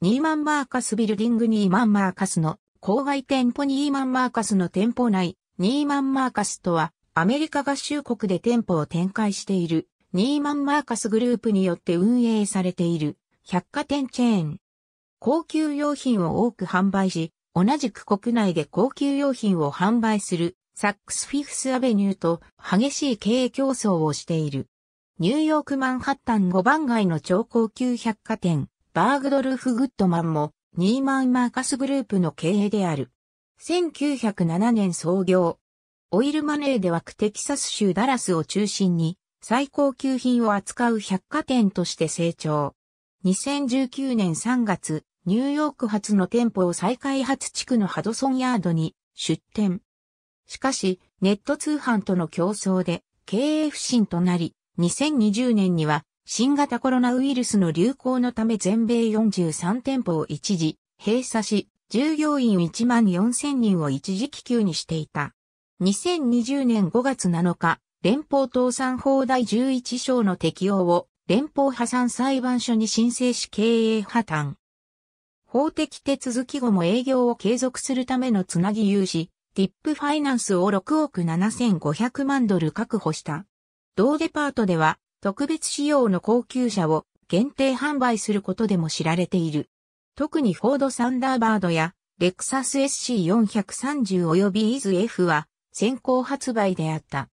ニーマンマーカスビルディングニーマンマーカスの郊外店舗ニーマンマーカスの店舗内、ニーマンマーカスとは、アメリカ合衆国で店舗を展開している、ニーマンマーカスグループによって運営されている、百貨店チェーン。高級用品を多く販売し、同じく国内で高級用品を販売する、サックスフィフスアベニューと激しい経営競争をしている。ニューヨークマンハッタン5番街の超高級百貨店、バーグドルフ・グッドマンも、ニーマン・マーカスグループの経営である。1907年創業。オイルマネーでクテキサス州ダラスを中心に、最高級品を扱う百貨店として成長。2019年3月、ニューヨーク発の店舗を再開発地区のハドソンヤードに出店。しかし、ネット通販との競争で経営不振となり、2020年には新型コロナウイルスの流行のため全米43店舗を一時閉鎖し、従業員1万4000人を一時帰休にしていた。2020年5月7日、連邦倒産法第11章の適用を連邦破産裁判所に申請し経営破綻。法的手続き後も営業を継続するためのつなぎ融資、ティップファイナンスを6億7500万ドル確保した。同デパートでは特別仕様の高級車を限定販売することでも知られている。特にフォードサンダーバードやレクサス SC430 及びイズ F は先行発売であった。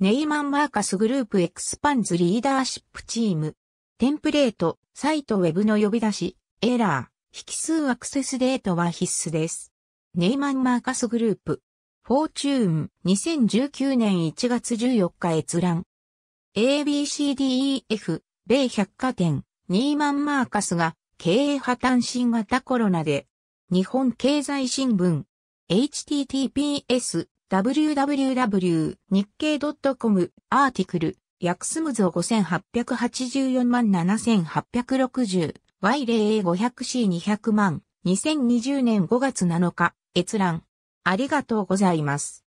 ネイマン・マーカスグループエクスパンズリーダーシップチーム。テンプレート、サイトウェブの呼び出し、エラー、引数アクセスデートは必須です。ネイマン・マーカスグループ。フォーチューン2019年1月14日閲覧。ABCDEF、米百貨店、ニーマンマーカスが経営破綻新型コロナで、日本経済新聞、https、www、日経 .com、アーティクル、ヤクスムズを5884万7860、Y 0 500C200 万、2020年5月7日、閲覧。ありがとうございます。